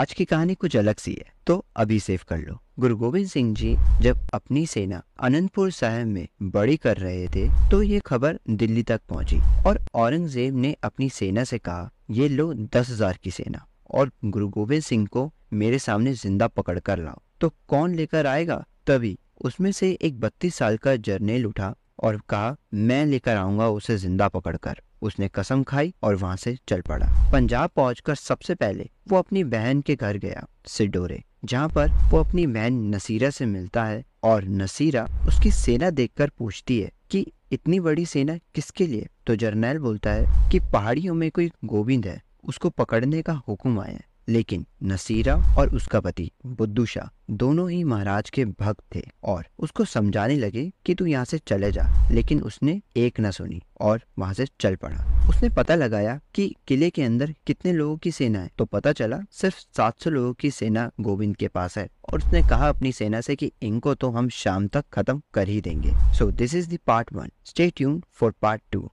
आज की कहानी कुछ अलग सी है तो अभी सेव कर लो गुरु गोविंद सिंह जी जब अपनी सेना अनंतपुर साहब में बड़ी कर रहे थे तो ये खबर दिल्ली तक पहुंची और औरंगजेब ने अपनी सेना से कहा ये लो दस हजार की सेना और गुरु गोविंद सिंह को मेरे सामने जिंदा पकड़ कर लाओ तो कौन लेकर आएगा तभी उसमें से एक बत्तीस साल का जर्नेल उठा और कहा मैं लेकर आऊंगा उसे जिंदा पकड़कर उसने कसम खाई और वहां से चल पड़ा पंजाब पहुंचकर सबसे पहले वो अपनी बहन के घर गया सिडोरे जहाँ पर वो अपनी बहन नसीरा से मिलता है और नसीरा उसकी सेना देखकर पूछती है कि इतनी बड़ी सेना किसके लिए तो जर्नैल बोलता है कि पहाड़ियों में कोई गोविंद है उसको पकड़ने का हुक्म आया लेकिन नसीरा और उसका पति बुद्धू शाह दोनों ही महाराज के भक्त थे और उसको समझाने लगे कि तू यहाँ से चले जा लेकिन उसने एक न सुनी और वहाँ से चल पड़ा उसने पता लगाया कि किले के अंदर कितने लोगों की सेना है तो पता चला सिर्फ 700 लोगों की सेना गोविंद के पास है और उसने कहा अपनी सेना से कि इनको तो हम शाम तक खत्म कर ही देंगे सो दिस इज दार्ट part one state for part to